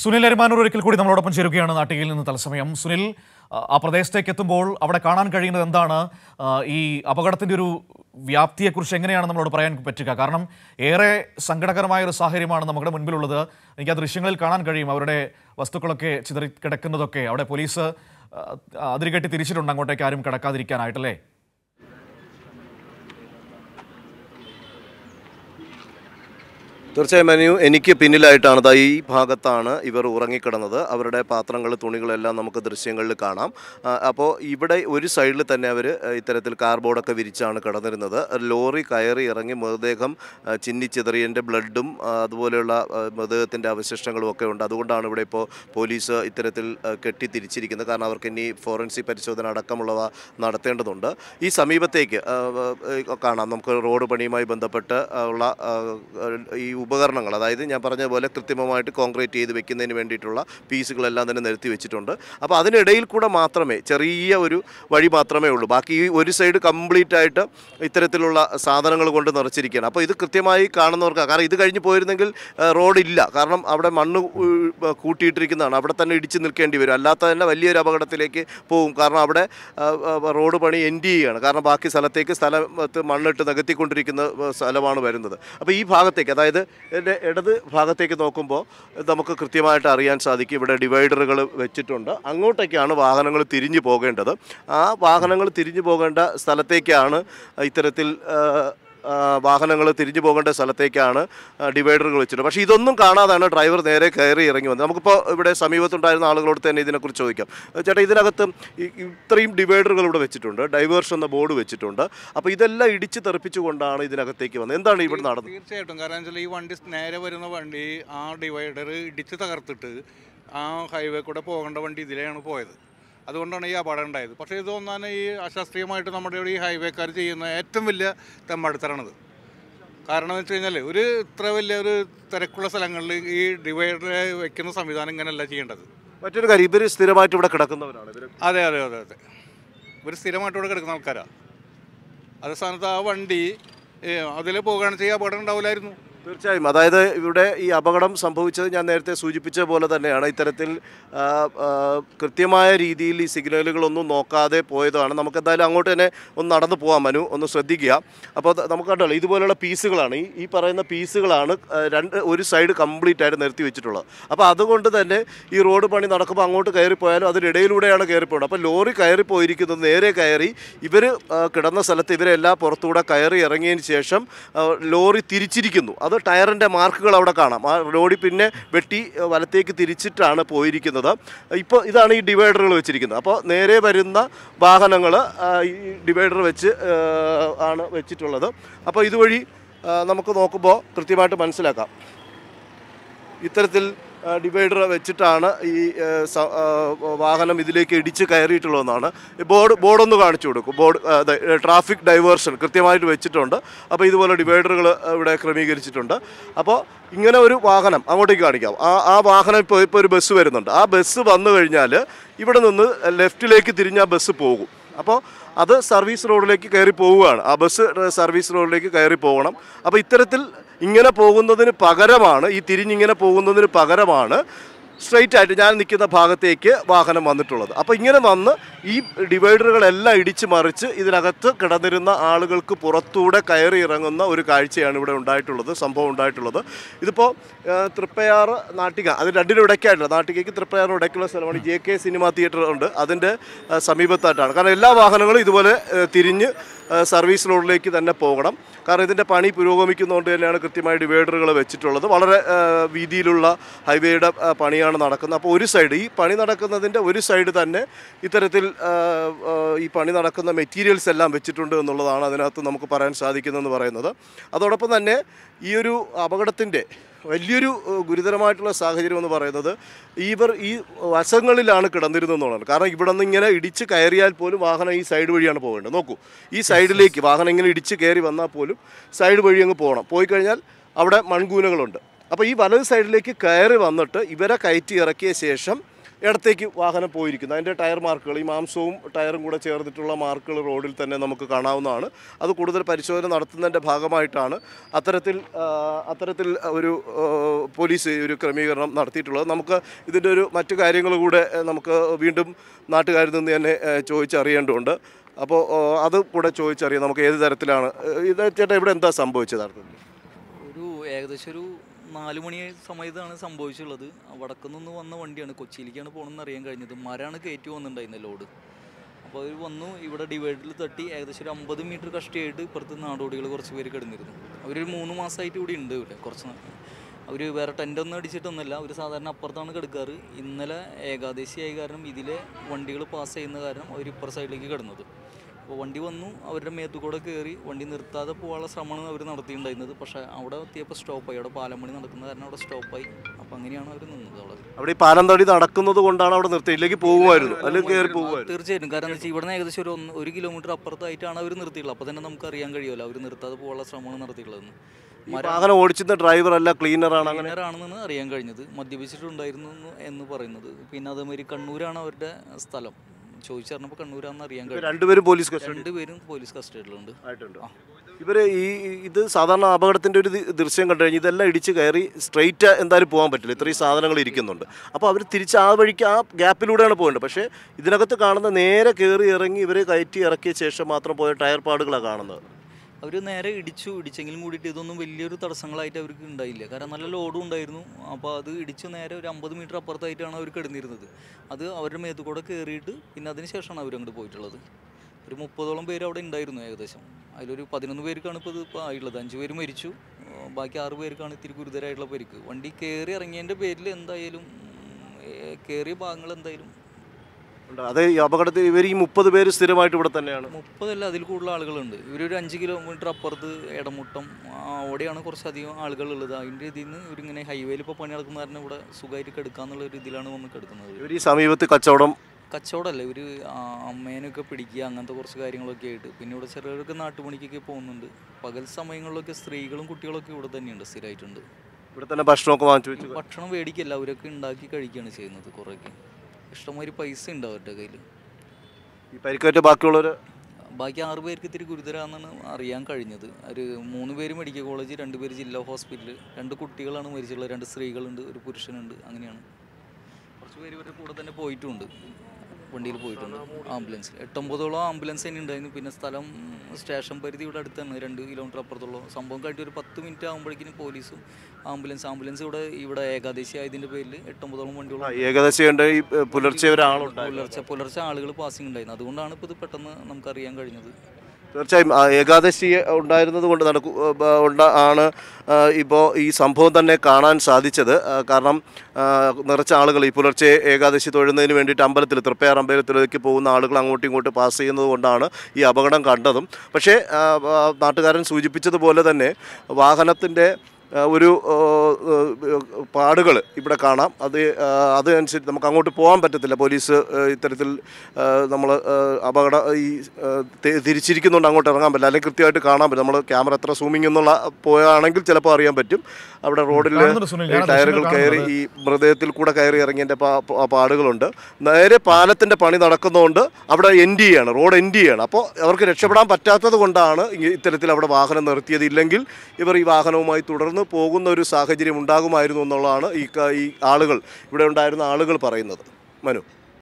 സുനിൽ അരിമാനൂർ ഒരിക്കൽ കൂടി നമ്മളോടൊപ്പം ചേരുകയാണ് നാട്ടിൽ നിന്ന് തത്സമയം സുനിൽ ആ പ്രദേശത്തേക്ക് എത്തുമ്പോൾ അവിടെ കാണാൻ കഴിയുന്നത് എന്താണ് ഈ അപകടത്തിൻ്റെ ഒരു വ്യാപ്തിയെക്കുറിച്ച് എങ്ങനെയാണ് നമ്മളോട് പറയാൻ പറ്റുക കാരണം ഏറെ സങ്കടകരമായ ഒരു സാഹചര്യമാണ് നമ്മുടെ മുൻപിലുള്ളത് എനിക്ക് ആ ദൃശ്യങ്ങളിൽ കാണാൻ കഴിയും അവരുടെ വസ്തുക്കളൊക്കെ ചിതറി കിടക്കുന്നതൊക്കെ അവിടെ പോലീസ് അതിരുകെട്ടി തിരിച്ചിട്ടുണ്ട് അങ്ങോട്ടേക്ക് ആരും കിടക്കാതിരിക്കാനായിട്ടല്ലേ തീർച്ചയായും മനു എനിക്ക് പിന്നിലായിട്ടാണ് ഈ ഭാഗത്താണ് ഇവർ ഉറങ്ങിക്കിടന്നത് അവരുടെ പാത്രങ്ങൾ തുണികളെല്ലാം നമുക്ക് ദൃശ്യങ്ങളിൽ കാണാം അപ്പോൾ ഇവിടെ ഒരു സൈഡിൽ തന്നെ അവർ ഇത്തരത്തിൽ കാർബോർഡൊക്കെ വിരിച്ചാണ് കിടന്നിരുന്നത് ലോറി കയറി ഇറങ്ങി മൃതദേഹം ചിന്നിച്ചിതറിയൻ്റെ ബ്ലഡും അതുപോലെയുള്ള മൃതദേഹത്തിൻ്റെ അവശിഷ്ടങ്ങളും ഒക്കെ ഉണ്ട് അതുകൊണ്ടാണ് ഇവിടെ ഇപ്പോൾ പോലീസ് ഇത്തരത്തിൽ കെട്ടി തിരിച്ചിരിക്കുന്നത് കാരണം അവർക്ക് ഇനി ഫോറൻസിക് പരിശോധന അടക്കമുള്ളവ നടത്തേണ്ടതുണ്ട് ഈ സമീപത്തേക്ക് കാണാം നമുക്ക് റോഡ് പണിയുമായി ബന്ധപ്പെട്ട് ഉള്ള ഈ ഉപകരണങ്ങൾ അതായത് ഞാൻ പറഞ്ഞ പോലെ കൃത്രിമമായിട്ട് കോൺക്രീറ്റ് ചെയ്ത് വെക്കുന്നതിന് വേണ്ടിയിട്ടുള്ള പീസുകളെല്ലാം തന്നെ നിരത്തി വെച്ചിട്ടുണ്ട് അപ്പോൾ അതിനിടയിൽ കൂടെ മാത്രമേ ചെറിയ ഒരു വഴി മാത്രമേ ഉള്ളൂ ബാക്കി ഈ ഒരു സൈഡ് കംപ്ലീറ്റ് ആയിട്ട് ഇത്തരത്തിലുള്ള സാധനങ്ങൾ കൊണ്ട് നിറച്ചിരിക്കുകയാണ് അപ്പോൾ ഇത് കൃത്യമായി കാണുന്നവർക്ക് കാരണം ഇത് കഴിഞ്ഞ് പോയിരുന്നെങ്കിൽ റോഡില്ല കാരണം അവിടെ മണ്ണ് കൂട്ടിയിട്ടിരിക്കുന്നതാണ് അവിടെ തന്നെ ഇടിച്ച് നിൽക്കേണ്ടി വരും അല്ലാത്ത തന്നെ വലിയൊരു അപകടത്തിലേക്ക് പോകും കാരണം അവിടെ റോഡ് പണി എൻഡ് ചെയ്യുകയാണ് കാരണം ബാക്കി സ്ഥലത്തേക്ക് സ്ഥലത്ത് മണ്ണിട്ട് നികത്തിക്കൊണ്ടിരിക്കുന്ന സ്ഥലമാണ് വരുന്നത് അപ്പോൾ ഈ ഭാഗത്തേക്ക് അതായത് എൻ്റെ ഇടത് ഭാഗത്തേക്ക് നോക്കുമ്പോൾ നമുക്ക് കൃത്യമായിട്ട് അറിയാൻ സാധിക്കും ഇവിടെ ഡിവൈഡറുകൾ വെച്ചിട്ടുണ്ട് അങ്ങോട്ടേക്കാണ് വാഹനങ്ങൾ തിരിഞ്ഞു പോകേണ്ടത് ആ വാഹനങ്ങൾ തിരിഞ്ഞു പോകേണ്ട സ്ഥലത്തേക്കാണ് ഇത്തരത്തിൽ വാഹനങ്ങൾ തിരിഞ്ഞു പോകേണ്ട സ്ഥലത്തേക്കാണ് ഡിവൈഡറുകൾ വെച്ചിട്ടുണ്ട് പക്ഷേ ഇതൊന്നും കാണാതാണ് ഡ്രൈവർ നേരെ കയറി ഇറങ്ങി വന്നത് നമുക്കിപ്പോൾ ഇവിടെ സമീപത്തുണ്ടായിരുന്ന ആളുകളോട് തന്നെ ഇതിനെക്കുറിച്ച് ചോദിക്കാം ചേട്ടാ ഇതിനകത്ത് ഇത്രയും ഡിവൈഡറുകൾ ഇവിടെ വെച്ചിട്ടുണ്ട് ഡൈവേഴ്സ് എന്ന ബോർഡ് വെച്ചിട്ടുണ്ട് അപ്പോൾ ഇതെല്ലാം ഇടിച്ച് തെറിപ്പിച്ചുകൊണ്ടാണ് ഇതിനകത്തേക്ക് വന്നത് എന്താണ് ഇവിടെ നടന്നത് തീർച്ചയായിട്ടും കാരണം വെച്ചാൽ ഈ വണ്ടി നേരെ വരുന്ന വണ്ടി ആ ഡിവൈഡർ ഇടിച്ച് തകർത്തിട്ട് ആ ഹൈവേ കൂടെ പോകേണ്ട വണ്ടി ഇതിലെയാണ് പോയത് അതുകൊണ്ടാണ് ഈ അപകടം ഉണ്ടായത് പക്ഷേ ഇത് ഒന്നാണ് ഈ അശാസ്ത്രീയമായിട്ട് നമ്മുടെ ഈ ഹൈവേക്കാർ ചെയ്യുന്ന ഏറ്റവും വലിയ തെമ്മടുത്തരാണിത് കാരണം എന്ന് വെച്ച് കഴിഞ്ഞാൽ ഒരു ഇത്ര വലിയ ഒരു തിരക്കുള്ള സ്ഥലങ്ങളിൽ ഈ ഡിവൈഡർ വെക്കുന്ന സംവിധാനം ഇങ്ങനെയല്ല ചെയ്യേണ്ടത് മറ്റൊരു കാര്യം ഇവർ സ്ഥിരമായിട്ട് ഇവിടെ കിടക്കുന്നവരാണ് അതെ അതെ അതെ അതെ ഇവർ സ്ഥിരമായിട്ട് ഇവിടെ കിടക്കുന്ന ആൾക്കാരാണ് അതേ സ്ഥാനത്ത് ആ വണ്ടി അതിൽ പോകുകയാണെന്ന് വെച്ചാൽ അപകടം ഉണ്ടാവില്ലായിരുന്നു തീർച്ചയായും അതായത് ഇവിടെ ഈ അപകടം സംഭവിച്ചത് ഞാൻ നേരത്തെ സൂചിപ്പിച്ച പോലെ തന്നെയാണ് ഇത്തരത്തിൽ കൃത്യമായ രീതിയിൽ ഈ സിഗ്നലുകളൊന്നും നോക്കാതെ പോയതാണ് നമുക്കെന്തായാലും അങ്ങോട്ട് തന്നെ ഒന്ന് നടന്നു പോകാം മനു ഒന്ന് ശ്രദ്ധിക്കുക അപ്പോൾ നമുക്ക് കണ്ടല്ലോ ഇതുപോലെയുള്ള പീസുകളാണ് ഈ ഈ പറയുന്ന പീസുകളാണ് രണ്ട് ഒരു സൈഡ് കംപ്ലീറ്റ് ആയിട്ട് നിർത്തി വെച്ചിട്ടുള്ളത് അപ്പോൾ അതുകൊണ്ട് തന്നെ ഈ റോഡ് പണി നടക്കുമ്പോൾ അങ്ങോട്ട് കയറിപ്പോയാലും അതിനിടയിലൂടെയാണ് കയറിപ്പോയത് അപ്പോൾ ലോറി കയറിപ്പോയിരിക്കുന്നത് നേരെ കയറി ഇവർ കിടന്ന സ്ഥലത്ത് ഇവരെല്ലാം പുറത്തുകൂടെ കയറി ഇറങ്ങിയതിന് ശേഷം ലോറി തിരിച്ചിരിക്കുന്നു അത് ടയറിൻ്റെ മാർക്കുകൾ അവിടെ കാണാം ആ റോഡിൽ പിന്നെ വെട്ടി വലത്തേക്ക് തിരിച്ചിട്ടാണ് പോയിരിക്കുന്നത് ഇപ്പോൾ ഇതാണ് ഈ ഡിവൈഡറുകൾ വെച്ചിരിക്കുന്നത് അപ്പോൾ നേരെ വരുന്ന വാഹനങ്ങൾ ഈ ഡിവൈഡർ വെച്ച് ആണ് വെച്ചിട്ടുള്ളത് അപ്പോൾ ഇതുവഴി നമുക്ക് നോക്കുമ്പോൾ കൃത്യമായിട്ട് മനസ്സിലാക്കാം ഇത്തരത്തിൽ ഡിവൈഡർ വെച്ചിട്ടാണ് ഈ വാഹനം ഇതിലേക്ക് ഇടിച്ച് ഒന്നാണ് ബോർഡ് ബോർഡൊന്ന് കാണിച്ചു കൊടുക്കും ബോർഡ് ട്രാഫിക് ഡൈവേർഷൻ കൃത്യമായിട്ട് വെച്ചിട്ടുണ്ട് അപ്പോൾ ഇതുപോലെ ഡിവൈഡറുകൾ ഇവിടെ ക്രമീകരിച്ചിട്ടുണ്ട് അപ്പോൾ ഇങ്ങനെ ഒരു വാഹനം അങ്ങോട്ടേക്ക് കാണിക്കാം ആ ആ വാഹനം ഇപ്പോൾ ഇപ്പോൾ ഒരു ബസ് വരുന്നുണ്ട് ആ ബസ് വന്നു കഴിഞ്ഞാൽ ഇവിടെ നിന്ന് ലെഫ്റ്റിലേക്ക് തിരിഞ്ഞ് ആ ബസ് പോകും അപ്പോൾ അത് സർവീസ് റോഡിലേക്ക് കയറി പോവുകയാണ് ആ ബസ് സർവീസ് റോഡിലേക്ക് കയറി പോകണം അപ്പോൾ ഇത്തരത്തിൽ ഇങ്ങനെ പോകുന്നതിന് പകരമാണ് ഈ തിരിഞ്ഞിങ്ങനെ പോകുന്നതിന് പകരമാണ് സ്ട്രെയിറ്റ് ആയിട്ട് ഞാൻ നിൽക്കുന്ന ഭാഗത്തേക്ക് വാഹനം വന്നിട്ടുള്ളത് അപ്പോൾ ഇങ്ങനെ വന്ന് ഈ ഡിവൈഡറുകളെല്ലാം ഇടിച്ച് മറിച്ച് ഇതിനകത്ത് കിടന്നിരുന്ന ആളുകൾക്ക് പുറത്തൂടെ കയറി ഇറങ്ങുന്ന ഒരു കാഴ്ചയാണ് ഇവിടെ ഉണ്ടായിട്ടുള്ളത് സംഭവം ഉണ്ടായിട്ടുള്ളത് ഇതിപ്പോൾ തൃപ്പയാർ നാട്ടിക അത് രണ്ടിനും ഇടയ്ക്കായിട്ടില്ല നാട്ടികയ്ക്ക് തൃപ്പയാറ് ഇടയ്ക്കുള്ള സ്ഥലമാണ് ജെ കെ സിനിമ തിയേറ്റർ ഉണ്ട് അതിൻ്റെ സമീപത്തായിട്ടാണ് കാരണം എല്ലാ വാഹനങ്ങളും ഇതുപോലെ തിരിഞ്ഞ് സർവീസ് റോഡിലേക്ക് തന്നെ പോകണം കാരണം ഇതിൻ്റെ പണി പുരോഗമിക്കുന്നതുകൊണ്ട് തന്നെയാണ് കൃത്യമായി ഡിവൈഡറുകൾ വെച്ചിട്ടുള്ളത് വളരെ വീതിയിലുള്ള ഹൈവേയുടെ പണിയാണ് പണിയാണ് നടക്കുന്നത് അപ്പോൾ ഒരു സൈഡ് ഈ പണി നടക്കുന്നതിൻ്റെ ഒരു സൈഡ് തന്നെ ഇത്തരത്തിൽ ഈ പണി നടക്കുന്ന മെറ്റീരിയൽസ് എല്ലാം വെച്ചിട്ടുണ്ട് എന്നുള്ളതാണ് അതിനകത്ത് നമുക്ക് പറയാൻ സാധിക്കുന്നതെന്ന് പറയുന്നത് അതോടൊപ്പം തന്നെ ഈ ഒരു അപകടത്തിൻ്റെ വലിയൊരു ഗുരുതരമായിട്ടുള്ള സാഹചര്യം എന്ന് പറയുന്നത് ഇവർ ഈ വശങ്ങളിലാണ് കിടന്നിരുന്നതെന്നുള്ളതാണ് കാരണം ഇവിടെ നിന്ന് ഇങ്ങനെ ഇടിച്ച് കയറിയാൽ പോലും വാഹനം ഈ സൈഡ് വഴിയാണ് പോകേണ്ടത് നോക്കൂ ഈ സൈഡിലേക്ക് വാഹനം ഇങ്ങനെ ഇടിച്ച് കയറി വന്നാൽ പോലും സൈഡ് വഴി അങ്ങ് പോകണം പോയി കഴിഞ്ഞാൽ അവിടെ മൺകൂനകളുണ്ട് അപ്പോൾ ഈ വലത് സൈഡിലേക്ക് കയറി വന്നിട്ട് ഇവരെ കയറ്റി ഇറക്കിയ ശേഷം ഇടത്തേക്ക് വാഹനം പോയിരിക്കുന്നു അതിൻ്റെ ടയർ മാർക്കുകൾ ഈ മാംസവും ടയറും കൂടെ ചേർന്നിട്ടുള്ള മാർക്കുകൾ റോഡിൽ തന്നെ നമുക്ക് കാണാവുന്നതാണ് അത് കൂടുതൽ പരിശോധന നടത്തുന്നതിൻ്റെ ഭാഗമായിട്ടാണ് അത്തരത്തിൽ അത്തരത്തിൽ ഒരു പോലീസ് ഒരു ക്രമീകരണം നടത്തിയിട്ടുള്ളത് നമുക്ക് ഇതിൻ്റെ ഒരു മറ്റു കാര്യങ്ങൾ കൂടെ നമുക്ക് വീണ്ടും നാട്ടുകാരിൽ നിന്ന് തന്നെ ചോദിച്ചറിയേണ്ടതുണ്ട് അപ്പോൾ അത് കൂടെ ചോദിച്ചറിയാം നമുക്ക് ഏത് തരത്തിലാണ് ഇത് ചേട്ടാ ഇവിടെ എന്താ സംഭവിച്ചത് ഒരു ഏകദേശം ഒരു നാല് മണി സമയത്താണ് സംഭവിച്ചുള്ളത് വടക്കുനിന്ന് വന്ന വണ്ടിയാണ് കൊച്ചിയിലേക്കാണ് പോകണമെന്ന് അറിയാൻ കഴിഞ്ഞത് മരമാണ് കയറ്റി വന്നിട്ടുണ്ടായിരുന്ന ലോഡ് അപ്പോൾ അവർ വന്നു ഇവിടെ ഡിവൈഡിൽ തട്ടി ഏകദേശം ഒരു അമ്പത് മീറ്റർ കഷ്ടിയായിട്ട് ഇപ്പുറത്ത് നാടോടികൾ കുറച്ച് പേര് കിടന്നിരുന്നു അവരൊരു മൂന്ന് മാസമായിട്ട് ഇവിടെ ഉണ്ട് ഇവിടെ കുറച്ച് അവർ വേറെ ടെൻ്റൊന്നും അടിച്ചിട്ടൊന്നുമല്ല അവർ സാധാരണ അപ്പുറത്താണ് കിടക്കാറ് ഇന്നലെ ഏകാദശിയായ കാരണം ഇതിലെ വണ്ടികൾ പാസ് ചെയ്യുന്ന കാരണം അവർ ഇപ്പുറ സൈഡിലേക്ക് കിടന്നത് അപ്പോൾ വണ്ടി വന്നു അവരുടെ മേത്തു കൂടെ കയറി വണ്ടി നിർത്താതെ പോകാനുള്ള ശ്രമമാണ് അവർ നടത്തിയിട്ടുണ്ടായിരുന്നത് പക്ഷേ അവിടെ എത്തിയപ്പോൾ സ്റ്റോപ്പായി അവിടെ പാലം പണി നടക്കുന്ന കാരണം അവിടെ സ്റ്റോപ്പായി അപ്പോൾ അങ്ങനെയാണ് അവർ നിന്നത് അവിടെ അവിടെ ഈ പാലം തടി നടക്കുന്നത് കൊണ്ടാണ് അവിടെ നിർത്തി ഇല്ലെങ്കിൽ പോകുമായിരുന്നു അല്ലെങ്കിൽ കയറി പോകുമായിരുന്നു തീർച്ചയായിട്ടും കാരണം എന്താ വെച്ചാൽ ഇവിടെ ഏകദേശം ഒരു ഒന്ന് ഒരു കിലോമീറ്റർ അപ്പുറത്തായിട്ടാണ് അവർ നിർത്തിയിട്ടുള്ളത് അപ്പോൾ തന്നെ നമുക്ക് അറിയാൻ കഴിയുമല്ലോ അവർ നിർത്താതെ പോകാനുള്ള ശ്രമമാണ് നടത്തിയിട്ടുള്ളതെന്ന് വാഹനം ഓടിച്ചിരുന്ന ഡ്രൈവർ അല്ല ക്ലീനർ ആണ് ക്ലീനർ ആണെന്നാണ് അറിയാൻ കഴിഞ്ഞത് മദ്യപിച്ചിട്ടുണ്ടായിരുന്നു എന്ന് പറയുന്നത് പിന്നെ അതേമാതിരി കണ്ണൂരാണ് അവരുടെ സ്ഥലം ചോദിച്ചറിഞ്ഞപ്പോൾ കണ്ണൂരാന്ന് അറിയാൻ കഴിയും രണ്ടുപേരും പോലീസ് രണ്ടുപേരും പോലീസ് കസ്റ്റഡിയിലുണ്ട് ഇവര് ഈ ഇത് സാധാരണ അപകടത്തിന്റെ ഒരു ദൃശ്യം കണ്ടു കഴിഞ്ഞാൽ ഇതെല്ലാം ഇടിച്ച് കയറി സ്ട്രെയിറ്റ് എന്തായാലും പോകാൻ പറ്റില്ല ഇത്രയും സാധനങ്ങൾ ഇരിക്കുന്നുണ്ട് അപ്പോൾ അവർ തിരിച്ച് ആ വഴിക്ക് ആ ഗ്യാപ്പിലൂടെയാണ് പോകേണ്ടത് പക്ഷേ ഇതിനകത്ത് കാണുന്ന നേരെ കയറി ഇറങ്ങി ഇവരെ കയറ്റി ഇറക്കിയ ശേഷം മാത്രം പോയ ടയർ പാടുകളാണ് കാണുന്നത് അവർ നേരെ ഇടിച്ചു ഇടിച്ചെങ്കിലും കൂടിയിട്ട് ഇതൊന്നും വലിയൊരു തടസ്സങ്ങളായിട്ട് അവർക്ക് ഉണ്ടായില്ല കാരണം നല്ല ലോഡും ഉണ്ടായിരുന്നു അപ്പോൾ അത് ഇടിച്ച് നേരെ ഒരു അമ്പത് മീറ്റർ അപ്പുറത്തായിട്ടാണ് അവർ കിടന്നിരുന്നത് അത് അവരുടെ മേത്തു കൂടെ കയറിയിട്ട് പിന്നെ അതിന് ശേഷമാണ് അവരങ്ങോട്ട് പോയിട്ടുള്ളത് ഒരു മുപ്പതോളം പേര് അവിടെ ഉണ്ടായിരുന്നു ഏകദേശം അതിലൊരു പതിനൊന്ന് പേർക്കാണ് ഇപ്പോൾ ഇത് ഇപ്പോൾ ആയിട്ടുള്ളത് അഞ്ച് പേര് മരിച്ചു ബാക്കി ആറ് പേർക്കാണ് ഇത്തിരി ഗുരുതരമായിട്ടുള്ള പരിക്ക് വണ്ടി കയറി ഇറങ്ങിയതിൻ്റെ പേരിൽ എന്തായാലും കയറിയ ഭാഗങ്ങൾ എന്തായാലും ഉണ്ട് അത് ഈ അപകടത്തിൽ ഇവർ ഈ മുപ്പത് പേര് സ്ഥിരമായിട്ട് ഇവിടെ തന്നെയാണ് മുപ്പതല്ല അതിൽ കൂടുതൽ ആളുകളുണ്ട് ഇവരൊരു അഞ്ച് കിലോമീറ്റർ അപ്പുറത്ത് ഇടമുട്ടം അവിടെയാണ് കുറച്ചധികം ഉള്ളത് അതിൻ്റെ ഇതിൽ നിന്ന് ഇവരിങ്ങനെ ഹൈവേയിൽ ഇപ്പോൾ പണി നടക്കുന്ന കാരണം ഇവിടെ സുഖമായിട്ട് കെടുക്കാന്നുള്ള ഒരു ഇതിലാണ് വന്ന് കിടക്കുന്നത് ഇവർ ഈ സമീപത്ത് കച്ചവടം കച്ചവടമല്ല ഇവർ അമ്മേനൊക്കെ പിടിക്കുക അങ്ങനത്തെ കുറച്ച് കാര്യങ്ങളൊക്കെ ആയിട്ട് പിന്നെ ഇവിടെ ചിലരൊക്കെ നാട്ടുപണിക്കൊക്കെ പോകുന്നുണ്ട് പകൽ സമയങ്ങളിലൊക്കെ സ്ത്രീകളും കുട്ടികളൊക്കെ ഇവിടെ തന്നെയുണ്ട് സ്ഥിരമായിട്ടുണ്ട് ഇവിടെ തന്നെ ഭക്ഷണമൊക്കെ വാങ്ങിച്ചു ഭക്ഷണം മേടിക്കല്ല അവരൊക്കെ ഉണ്ടാക്കി കഴിക്കുകയാണ് ചെയ്യുന്നത് കുറേയൊക്കെ ഇഷ്ടംമാതിരി പൈസ ഉണ്ടാവും അവരുടെ കയ്യിൽ ഈ പരിക്കേറ്റ ബാക്കിയുള്ളവർ ബാക്കി ആറ് പേർക്ക് ഇത്തിരി ഗുരുതരാണെന്നാണ് അറിയാൻ കഴിഞ്ഞത് ഒരു മൂന്ന് പേര് മെഡിക്കൽ കോളേജ് രണ്ട് പേര് ജില്ലാ ഹോസ്പിറ്റൽ രണ്ട് കുട്ടികളാണ് മരിച്ചിട്ടുള്ളത് രണ്ട് സ്ത്രീകളുണ്ട് ഒരു പുരുഷനുണ്ട് അങ്ങനെയാണ് കുറച്ച് പേര് ഇവരുടെ കൂടെ തന്നെ പോയിട്ടുണ്ട് വണ്ടിയിൽ പോയിട്ടുണ്ട് ആംബുലൻസിൽ എട്ടൊമ്പതോളം ആംബുലൻസ് തന്നെ ഉണ്ടായിരുന്നു പിന്നെ സ്ഥലം സ്റ്റേഷൻ പരിധി ഇവിടെ അടുത്താണ് രണ്ട് കിലോമീറ്റർ അപ്പുറത്തുള്ള സംഭവം കഴിഞ്ഞ് ഒരു പത്ത് മിനിറ്റ് ആകുമ്പോഴേക്കും പോലീസും ആംബുലൻസ് ആംബുലൻസ് ഇവിടെ ഇവിടെ ഏകാദശി ആയതിൻ്റെ പേരിൽ എട്ടൊമ്പതോളം വണ്ടികളും ഏകാദശി ഈ പുലർച്ചെ പുലർച്ചെ പുലർച്ചെ ആളുകൾ പാസിംഗ് ഉണ്ടായിരുന്നു അതുകൊണ്ടാണ് ഇപ്പോൾ ഇത് പെട്ടെന്ന് നമുക്കറിയാൻ കഴിഞ്ഞത് തീർച്ചയായും ഏകാദശി ഉണ്ടായിരുന്നത് കൊണ്ട് നടക്കു ഉണ്ട ആണ് ഇപ്പോൾ ഈ സംഭവം തന്നെ കാണാൻ സാധിച്ചത് കാരണം നിറച്ച ആളുകൾ ഈ പുലർച്ചെ ഏകാദശി തൊഴുന്നതിന് വേണ്ടിയിട്ട് അമ്പലത്തിൽ തൃപ്പയാർ അമ്പലത്തിലേക്ക് പോകുന്ന ആളുകൾ അങ്ങോട്ടും ഇങ്ങോട്ടും പാസ് ചെയ്യുന്നത് കൊണ്ടാണ് ഈ അപകടം കണ്ടതും പക്ഷേ നാട്ടുകാരൻ സൂചിപ്പിച്ചതുപോലെ തന്നെ വാഹനത്തിൻ്റെ ഒരു പാടുകൾ ഇവിടെ കാണാം അത് അതനുസരിച്ച് നമുക്ക് അങ്ങോട്ട് പോകാൻ പറ്റത്തില്ല പോലീസ് ഇത്തരത്തിൽ നമ്മൾ അപകട ഈ തിരിച്ചിരിക്കുന്നുണ്ട് അങ്ങോട്ട് ഇറങ്ങാൻ പറ്റില്ല അല്ലെങ്കിൽ കൃത്യമായിട്ട് കാണാൻ പറ്റും നമ്മൾ ക്യാമറ എത്ര സൂമിംഗ് എന്നുള്ള പോയാണെങ്കിൽ ചിലപ്പോൾ അറിയാൻ പറ്റും അവിടെ റോഡിൽ ടയറുകൾ കയറി ഈ മൃതദേഹത്തിൽ കൂടെ കയറി ഇറങ്ങിയതിൻ്റെ പാടുകളുണ്ട് നേരെ പാലത്തിൻ്റെ പണി നടക്കുന്നതുകൊണ്ട് അവിടെ എൻഡ് ആണ് റോഡ് എൻഡ് ആണ് അപ്പോൾ അവർക്ക് രക്ഷപ്പെടാൻ പറ്റാത്തത് കൊണ്ടാണ് ഇത്തരത്തിൽ അവിടെ വാഹനം നിർത്തിയത് ഇല്ലെങ്കിൽ ഇവർ ഈ വാഹനവുമായി തുടർന്ന് തകർന്നു പോകുന്ന ഒരു സാഹചര്യം ഉണ്ടാകുമായിരുന്നു എന്നുള്ളതാണ് ഈ ആളുകൾ ഇവിടെ ഉണ്ടായിരുന്ന ആളുകൾ പറയുന്നത് മനു